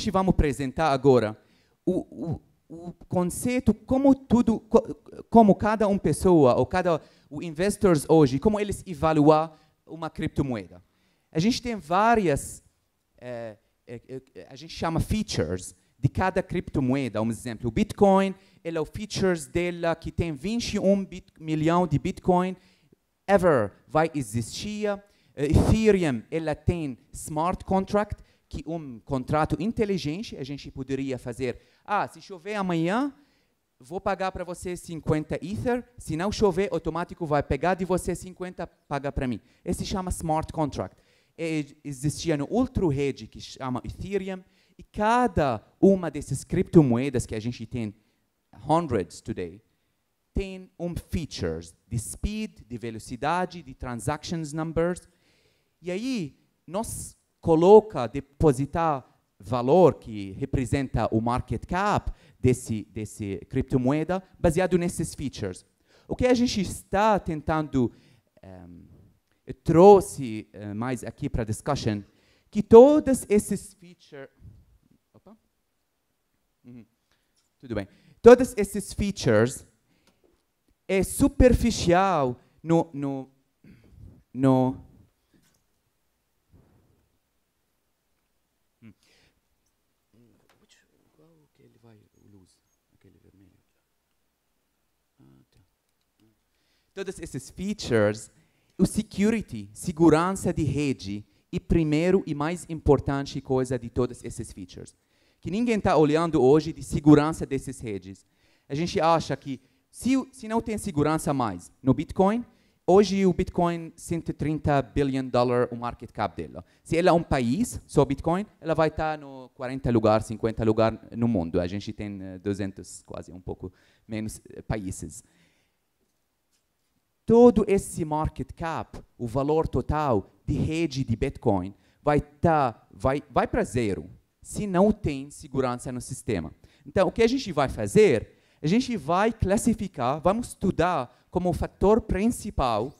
Hoje vamos apresentar agora o, o, o, conceito como tudo, como cada um pessoa ou cada o investors hoje, como eles avaliam uma criptomoeda. A gente tem várias, é é, é, é, a gente chama features de cada criptomoeda. Um exemplo, o Bitcoin, ele é o features dela que tem 21 bit, milhão de Bitcoin ever vai existir. Eh, Ethereum, ela tem smart contract, que um contrato inteligente a gente poderia fazer. Ah, se chover amanhã, vou pagar para você 50 Ether, se não chover, automático vai pegar de você 50, paga para mim. Esse chama smart contract. E é, existia no outro rede que chama Ethereum, e cada uma dessas criptomoedas que a gente tem, hundreds today, tem um features de speed, de velocidade, de transactions numbers. E aí, nós coloca, depositar valor que representa o market cap desse, desse criptomoeda baseado nesses features. O que a gente está tentando um, ehm, trouxe uh, mais aqui para discussion que todos esses features uhum. tudo bem todos esses features é superficial no no, no todos esses features, o security, segurança de rede, e primeiro e mais importante coisa de todas esses features. Que ninguém está olhando hoje de segurança dessas redes. A gente acha que se, se não tem segurança mais no Bitcoin, hoje o Bitcoin 130 billion dollar o market cap dela. Se ela é um país, só Bitcoin, ela vai estar tá no 40 lugar, 50 lugar no mundo. A gente tem 200 eh, quase um pouco menos eh, países todo esse market cap, o valor total de rede de Bitcoin, vai, tá, vai, vai para zero se não tem segurança no sistema. Então, o que a gente vai fazer? A gente vai classificar, vamos estudar como fator principal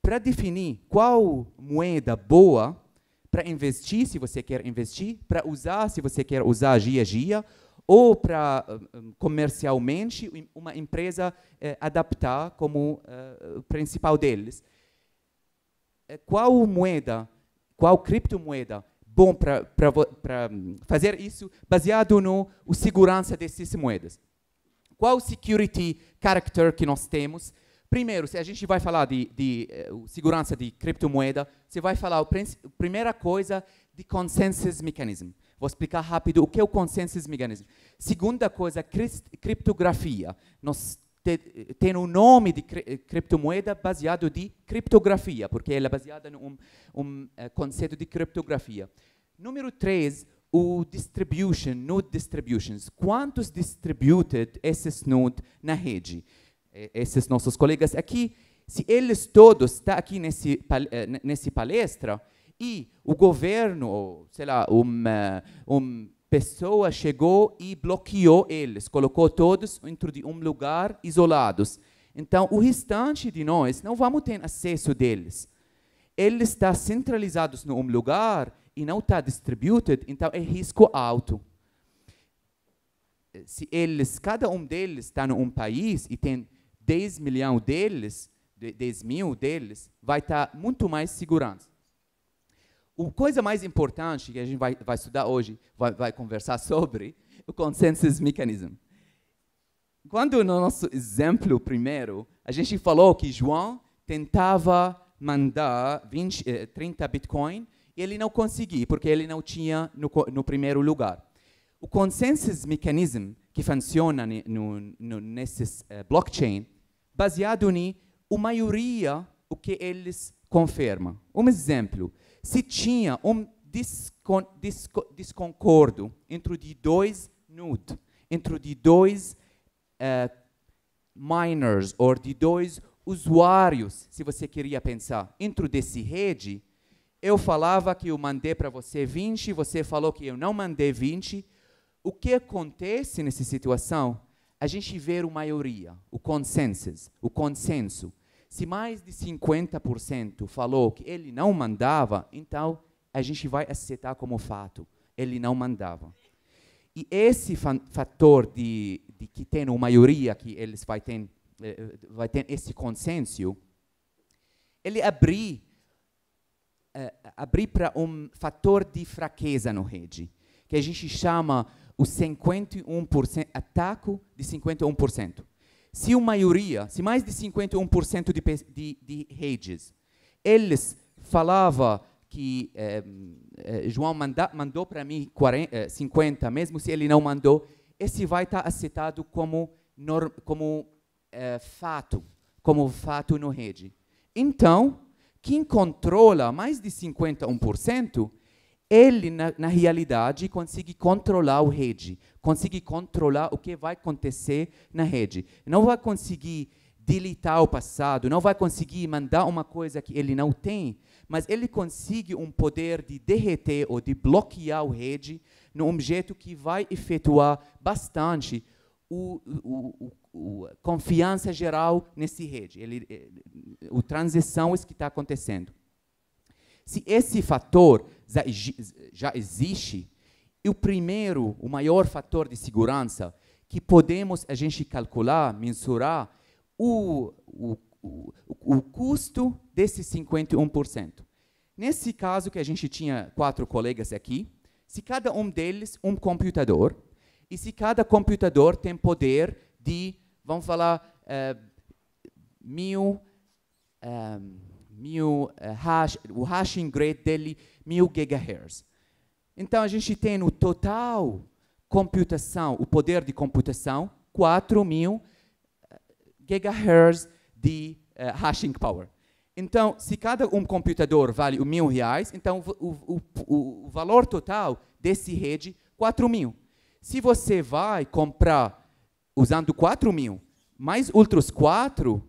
para definir qual moeda boa para investir, se você quer investir, para usar, se você quer usar dia a dia, ou para hum, hum, comercialmente uma empresa eh, adaptar como eh, principal deles. Eh, qual moeda, qual criptomoeda bom para hum, fazer isso baseado no o segurança dessas moedas? Qual security character que nós temos? Primeiro, se a gente vai falar de, de, eh, segurança de criptomoeda, você vai falar a primeira coisa de consensus mechanism. Vou explicar rápido o que é o consensus mechanism. Segunda coisa, criptografia. Nós te, tem o um nome de cri criptomoeda baseado de criptografia, porque ela é baseada num um, uh, conceito de criptografia. Número 3, o distribution, node distributions. Quantos distributed esses nodes na rede? Eh, esses nossos colegas aqui, se eles todos estão tá aqui nesse, eh, nesse palestra, e o governo, sei lá, uma, eh, uma pessoa chegou e bloqueou eles, colocou todos dentro de um lugar isolados. Então, o restante de nós não vamos ter acesso deles. Eles estão centralizados num lugar e não está distribuído, então é risco alto. Eh, se eles, cada um deles está num país e tem 10 milhões deles, 10 mil deles, vai estar muito mais segurança a coisa mais importante que a gente vai, vai estudar hoje, vai, vai conversar sobre, o consensus mechanism. Quando no nosso exemplo primeiro, a gente falou que João tentava mandar 20, eh, 30 Bitcoin e ele não conseguia, porque ele não tinha no, no primeiro lugar. O consensus mechanism que funciona no, no, nesses eh, blockchain, baseado em a maioria o que eles confirmam. Um exemplo, se tinha um descon, desconcordo entre de dois nude, entre de dois uh, miners, ou de dois usuários, se você queria pensar, dentro desse rede, eu falava que eu mandei para você 20, você falou que eu não mandei 20. O que acontece nessa situação? A gente vê a maioria, o consensus, o consenso. Se mais de 50% falou que ele não mandava, então a gente vai aceitar como fato. Ele não mandava. E esse fator de, de que tem uma maioria, que eles vai ter, eh, eh, vai ter esse consenso, ele abri, uh, eh, para um fator de fraqueza no rede, que a gente chama o 51% ataque de 51% se a maioria, se mais de 51% de, de, de redes, eles falava que eh, eh João manda, mandou para mim 40, 50, eh, mesmo se ele não mandou, esse vai estar tá aceitado como, norm, como eh, fato, como fato no rede. Então, quem controla mais de 51% ele, na, na, realidade, consegue controlar a rede, consegue controlar o que vai acontecer na rede. Não vai conseguir deletar o passado, não vai conseguir mandar uma coisa que ele não tem, mas ele consegue um poder de derreter ou de bloquear a rede num jeito que vai efetuar bastante o, o, o, a confiança geral nesse rede, ele, a eh, transição que está acontecendo. Se esse fator já existe, o primeiro, o maior fator de segurança que podemos a gente calcular, mensurar o, o, o, o custo desse 51%. Nesse caso que a gente tinha quatro colegas aqui, se cada um deles um computador, e se cada computador tem poder de, vamos falar, uh, mil... Um, eh, mil eh, hash, o hashing rate dele mil gigahertz. Então a gente tem no total computação, o poder de computação, 4 mil eh, gigahertz de uh, hashing power. Então, se cada um computador vale mil reais, então o, o, o valor total desse rede, 4 mil. Se você vai comprar usando 4 mil, mais outros 4,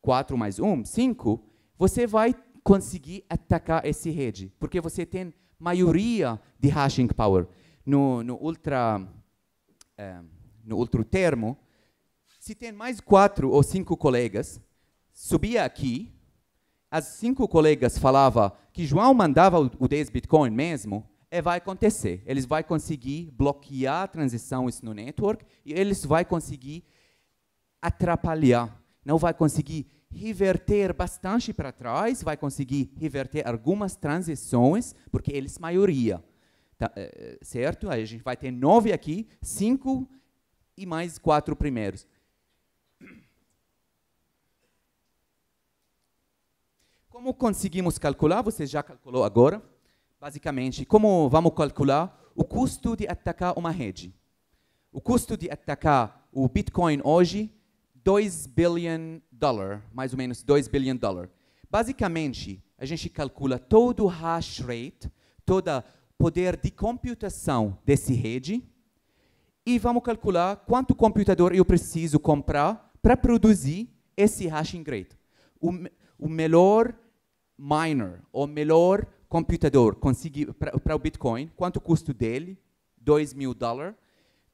4 mais 1, 5, você vai conseguir atacar esse rede, porque você tem maioria de hashing power. No, no, ultra, eh, no outro termo, se tem mais quatro ou cinco colegas, subia aqui, as cinco colegas falava que João mandava o, o 10 Bitcoin mesmo, é vai acontecer. Eles vão conseguir bloquear a transições no network e eles vão conseguir atrapalhar não vai conseguir reverter bastante para trás, vai conseguir reverter algumas transições, porque eles maioria. Tá, eh, eh, certo? Aí a gente vai ter nove aqui, cinco e mais quatro primeiros. Como conseguimos calcular? Você já calculou agora. Basicamente, como vamos calcular o custo de atacar uma rede? O custo de atacar o Bitcoin hoje 2 billion dollar, mais ou menos 2 billion dollar. Basicamente, a gente calcula todo o hash rate, todo o poder de computação desse rede, e vamos calcular quanto computador eu preciso comprar para produzir esse hashing rate. O, o melhor miner, o melhor computador para o Bitcoin, quanto custo dele, 2 mil dólares,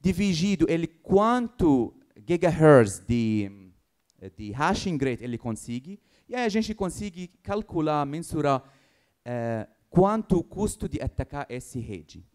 dividido ele quanto gigahertz de, de hashing rate ele consegue, e aí a gente consegue calcular, mensurar uh, quanto custa de atacar esse rede.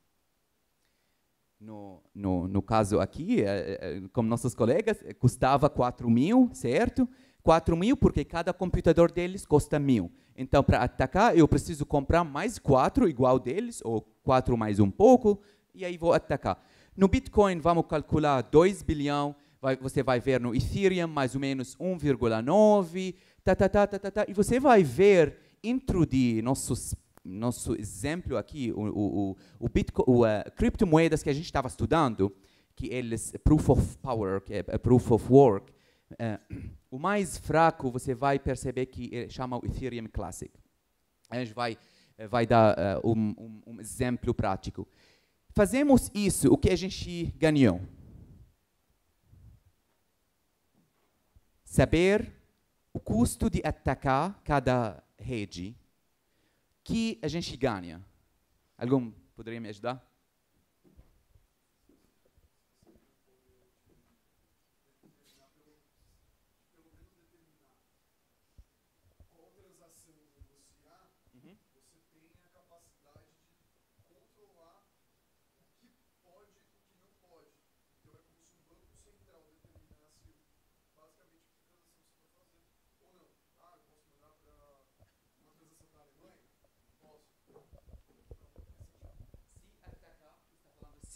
No, no, no caso aqui, uh, eh, eh, como nossos colegas, custava 4 mil, certo? 4 mil porque cada computador deles custa mil. Então, para atacar, eu preciso comprar mais 4 igual deles, ou 4 mais um pouco, e aí vou atacar. No Bitcoin, vamos calcular 2 bilhão vai, você vai ver no Ethereum mais ou menos 1,9, ta ta ta ta ta ta e você vai ver dentro nossos nosso exemplo aqui, o, o, o Bitcoin, o, uh, criptomoedas que a gente estava estudando, que eles, proof of power, que é, é proof of work, uh, o mais fraco você vai perceber que chama o Ethereum Classic. A gente vai, eh, vai dar uh, um, um, um exemplo prático. Fazemos isso, o que a gente ganhou? saber o custo de atacar cada rede que a gente ganha. Algum poderia me ajudar? Uhum.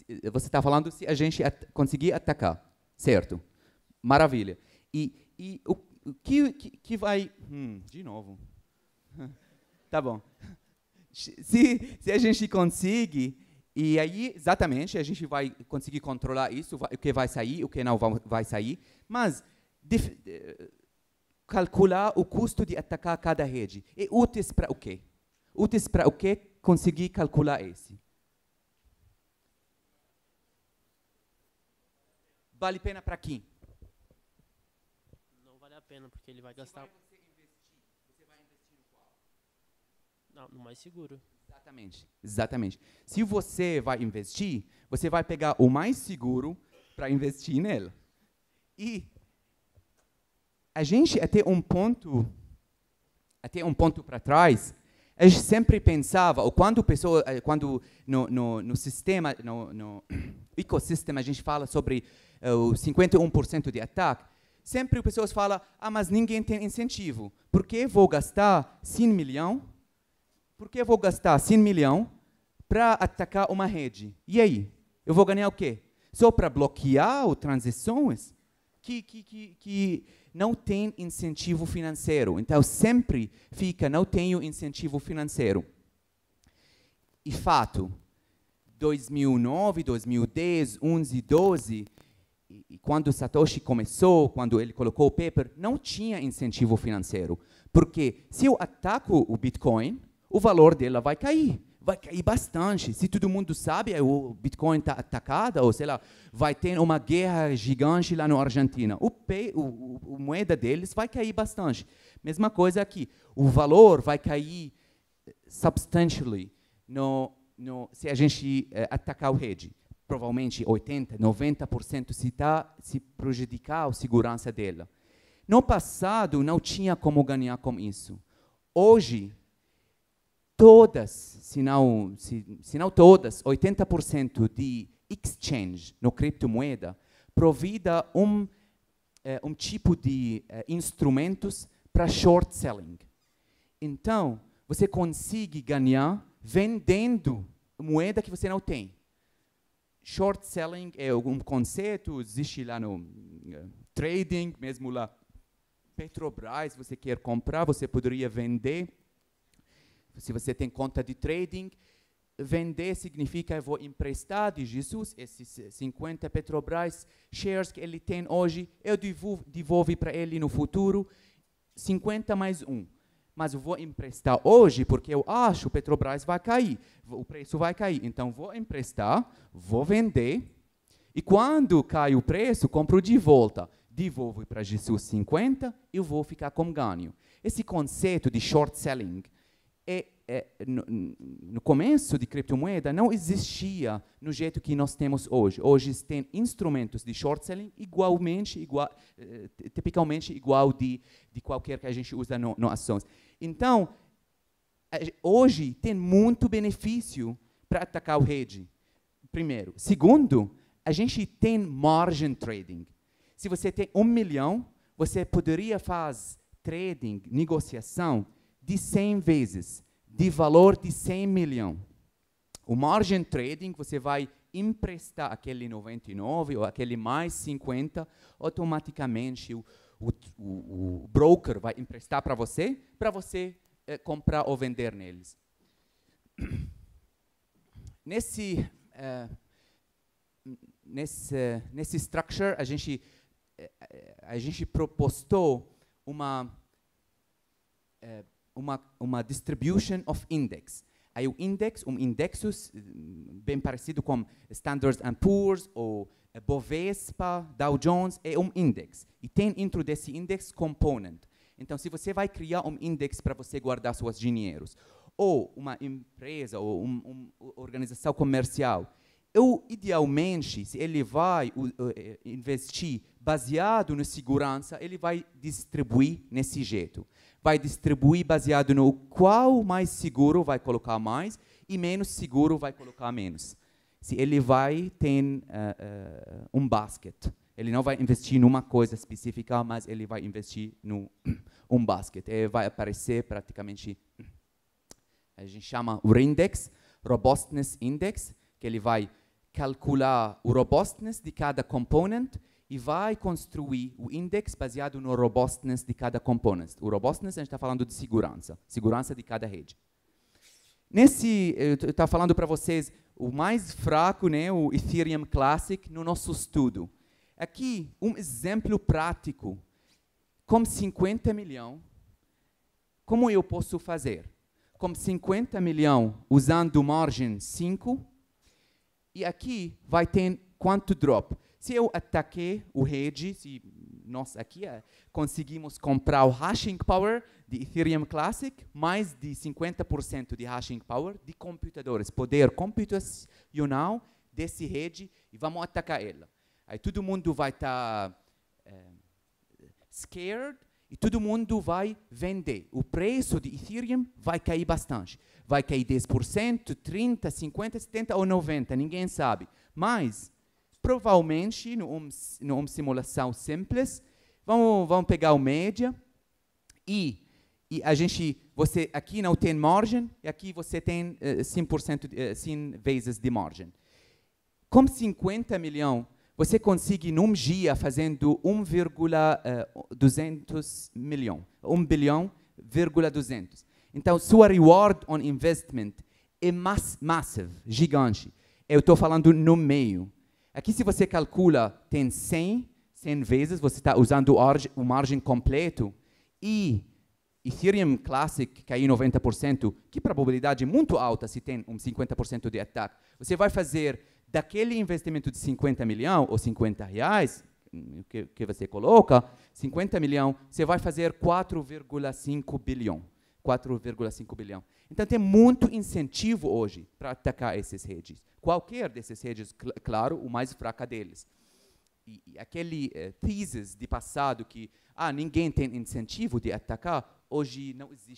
Eh, você está falando se a gente at conseguir atacar, certo? Maravilha. E, e o, o que, que, que, vai... Hum, de novo. tá bom. Se, se a gente consegue, e aí exatamente a gente vai conseguir controlar isso, o que vai sair, o que não vai, sair, mas eh, calcular o custo de atacar cada rede. É úteis para o quê? Úteis para o quê conseguir calcular esse? vale pena para quem? Não vale a pena, porque ele vai Se gastar. Vai você investir, você vai investir no qual? Não, no mais seguro. Exatamente, exatamente. Se você vai investir, você vai pegar o mais seguro para investir nele. E a gente até um ponto, até um ponto para trás, a gente sempre pensava, ou quando pessoa, eh, quando no, no, no sistema, no, no, ecossistema a gente fala sobre 51% eh, de ataque, sempre as pessoas falam, ah, mas ninguém tem incentivo. Por que vou gastar 100 milhões? Por que vou gastar 100 milhões para atacar uma rede? E aí? Eu vou ganhar o quê? Só para bloquear o transições? Que, que, que, que, não tem incentivo financeiro. Então, sempre fica, não tenho incentivo financeiro. E fato, 2009, 2010, 11, 12, e, e quando Satoshi começou, quando ele colocou o paper, não tinha incentivo financeiro. Porque se eu ataco o Bitcoin, o valor dela vai cair. Vai cair bastante. Se todo mundo sabe, é o Bitcoin está atacado, ou sei lá, vai ter uma guerra gigante lá na Argentina. O, pay, o, o, o moeda deles vai cair bastante. Mesma coisa aqui. O valor vai cair eh, substantially no, no, se a gente eh, atacar o rede provavelmente 80, 90% se, tá, se prejudicar a segurança dela. No passado, não tinha como ganhar com isso. Hoje, todas, se não, se, se não todas, 80% de exchange no criptomoeda provida um, eh, um tipo de eh, instrumentos para short selling. Então, você consegue ganhar vendendo moeda que você não tem short selling é algum conceito, existe lá no uh, trading, mesmo lá Petrobras, você quer comprar, você poderia vender. Se você tem conta de trading, vender significa eu vou emprestar de Jesus esses 50 Petrobras shares que ele tem hoje, eu devolvo, para ele no futuro 50 mais 1 mas eu vou emprestar hoje porque eu acho que Petrobras vai cair, o preço vai cair. Então vou emprestar, vou vender e quando cai o preço, compro de volta. Devolvo para Jesus 50, eu vou ficar com ganho. Esse conceito de short selling é é, no, no, começo de criptomoeda não existia no jeito que nós temos hoje. Hoje tem instrumentos de short selling igualmente, igual, eh, tipicamente igual de, de qualquer que a gente usa no, no ações. Então, hoje tem muito benefício para atacar o rede. Primeiro. Segundo, a gente tem margin trading. Se você tem um milhão, você poderia fazer trading, negociação, de 100 vezes de valor de 100 milhões. O margin trading, você vai emprestar aquele 99 ou aquele mais 50, automaticamente o, o, o, o broker vai emprestar para você, para você eh, comprar ou vender neles. Nesse, uh, nesse, nesse structure, a gente, eh, a gente propostou uma uma, uma distribution of index. Aí o index, um indexus eh, bem parecido com Standard Poor's ou Bovespa, Dow Jones, é um index. E tem dentro desse index component. Então, se você vai criar um index para você guardar seus dinheiros, ou uma empresa, ou uma um organização comercial, ou idealmente, se ele vai uh, investir baseado na segurança, ele vai distribuir nesse jeito. Vai distribuir baseado no qual mais seguro vai colocar mais e menos seguro vai colocar menos. Se ele vai ter uh, uh, um basket, ele não vai investir numa coisa específica, mas ele vai investir no um basket. vai aparecer praticamente, a gente chama o index, robustness index, que ele vai calcular o robustness de cada component e vai construir o index baseado no robustness de cada component. O robustness a gente está falando de segurança, segurança de cada rede. Nesse, eu estou falando para vocês o mais fraco, né, o Ethereum Classic, no nosso estudo. Aqui, um exemplo prático. Com 50 milhões, como eu posso fazer? Com 50 milhões, usando margem 5, e aqui vai ter quanto drop. Se eu ataquei o rede se nós aqui é, conseguimos comprar o hashing power de Ethereum Classic, mais de 50% de hashing power de computadores, poder computacional desse rede, e vamos atacar ela. Aí todo mundo vai estar tá, é, scared e todo mundo vai vender. O preço de Ethereum vai cair bastante. Vai cair 10%, 30%, 50%, 70% ou 90%, ninguém sabe. Mas, provavelmente, numa, numa simulação simples, vamos, vamos pegar o média e, e a gente, você aqui não tem margem e aqui você tem uh, 100%, uh, 100 vezes de margem. Com 50 milhões você consegue num dia fazendo 1,200 eh, milhão, 1 bilhão, 200. Então, sua reward on investment é mass massive, gigante. Eu estou falando no meio. Aqui, se você calcula, tem 100, 100 vezes, você está usando o margem completo. E Ethereum Classic caiu 90%, que probabilidade muito alta se tem um 50% de ataque. Você vai fazer daquele investimento de 50 milhão ou 50 reais, hum, que, que você coloca, 50 milhão, você vai fazer 4,5 bilhão. 4,5 bilhão. Então, tem muito incentivo hoje para atacar essas redes. Qualquer dessas redes, cl claro, o mais fraca deles. E, e aquele eh, thesis de passado que ah, ninguém tem incentivo de atacar, hoje não existe.